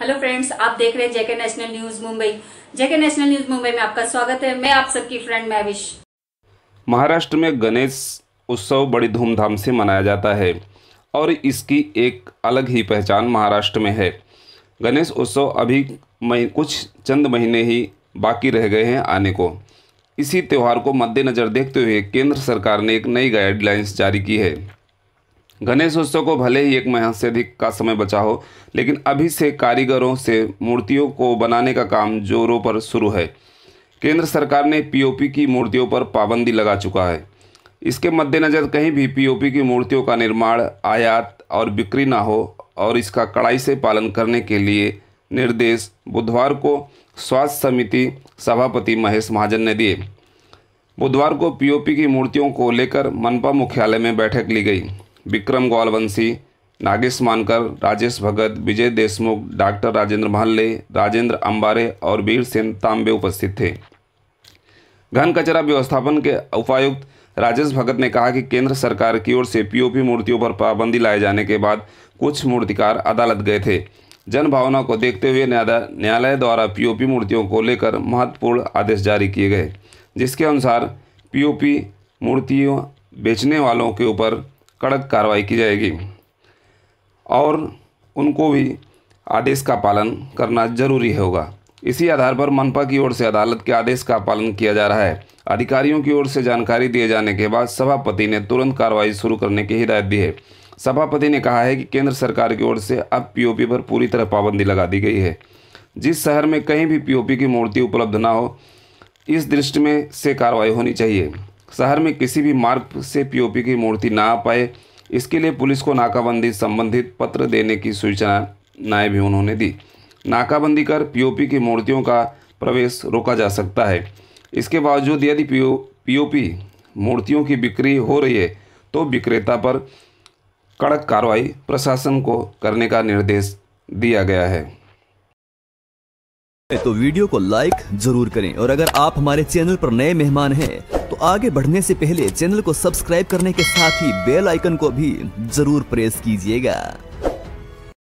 hello friends आप देख रहे हैं JK national news Mumbai JK national news Mumbai में आपका स्वागत है मैं आप सबकी फ्रेंड मैविश महाराष्ट्र में गणेश उत्सव बड़ी धूमधाम से मनाया जाता है और इसकी एक अलग ही पहचान महाराष्ट्र में है गणेश उत्सव अभी मई कुछ चंद महीने ही बाकी रह गए हैं आने को इसी त्यौहार को मद्देनज़र देखते हुए केंद्र सरकार ने एक नई गाइडलाइंस जारी की है गणेश उत्सव को भले ही एक महीना से अधिक का समय बचा हो लेकिन अभी से कारीगरों से मूर्तियों को बनाने का काम जोरों पर शुरू है केंद्र सरकार ने पीओपी की मूर्तियों पर पाबंदी लगा चुका है इसके मद्देनज़र कहीं भी पीओपी की मूर्तियों का निर्माण आयात और बिक्री ना हो और इसका कड़ाई से पालन करने के लिए निर्देश बुधवार को स्वास्थ्य समिति सभापति महेश महाजन ने दिए बुधवार को पीओपी की मूर्तियों को लेकर मनपा मुख्यालय में बैठक ली गई विक्रम ग्वालवंशी नागेश मानकर राजेश भगत विजय देशमुख डॉक्टर राजेंद्र महल्ले राजेंद्र अंबारे और वीर सेन तांबे उपस्थित थे घन कचरा व्यवस्थापन के उपायुक्त राजेश भगत ने कहा कि केंद्र सरकार की ओर से पीओपी मूर्तियों पर पाबंदी लाए जाने के बाद कुछ मूर्तिकार अदालत गए थे जन भावना को देखते हुए न्यायालय द्वारा पीओपी मूर्तियों को लेकर महत्वपूर्ण आदेश जारी किए गए जिसके अनुसार पीओपी मूर्तियों बेचने वालों के ऊपर कड़क कार्रवाई की जाएगी और उनको भी आदेश का पालन करना जरूरी होगा इसी आधार पर मनपा की ओर से अदालत के आदेश का पालन किया जा रहा है अधिकारियों की ओर से जानकारी दिए जाने के बाद सभापति ने तुरंत कार्रवाई शुरू करने की हिदायत दी है सभापति ने कहा है कि केंद्र सरकार की ओर से अब पीओपी पर पूरी तरह पाबंदी लगा दी गई है जिस शहर में कहीं भी पीओपी की मूर्ति उपलब्ध ना हो इस दृष्टि में से कार्रवाई होनी चाहिए शहर में किसी भी मार्ग से पीओपी की मूर्ति ना आ पाए इसके लिए पुलिस को नाकाबंदी संबंधित पत्र देने की सूचनाएँ भी उन्होंने दी नाकाबंदी कर पीओपी की मूर्तियों का प्रवेश रोका जा सकता है इसके बावजूद यदि पीओ पीओपी मूर्तियों की बिक्री हो रही है तो विक्रेता पर कड़क कार्रवाई प्रशासन को करने का निर्देश दिया गया है तो वीडियो को लाइक जरूर करें और अगर आप हमारे चैनल पर नए मेहमान हैं आगे बढ़ने से पहले चैनल को सब्सक्राइब करने के साथ ही बेल आइकन को भी जरूर प्रेस कीजिएगा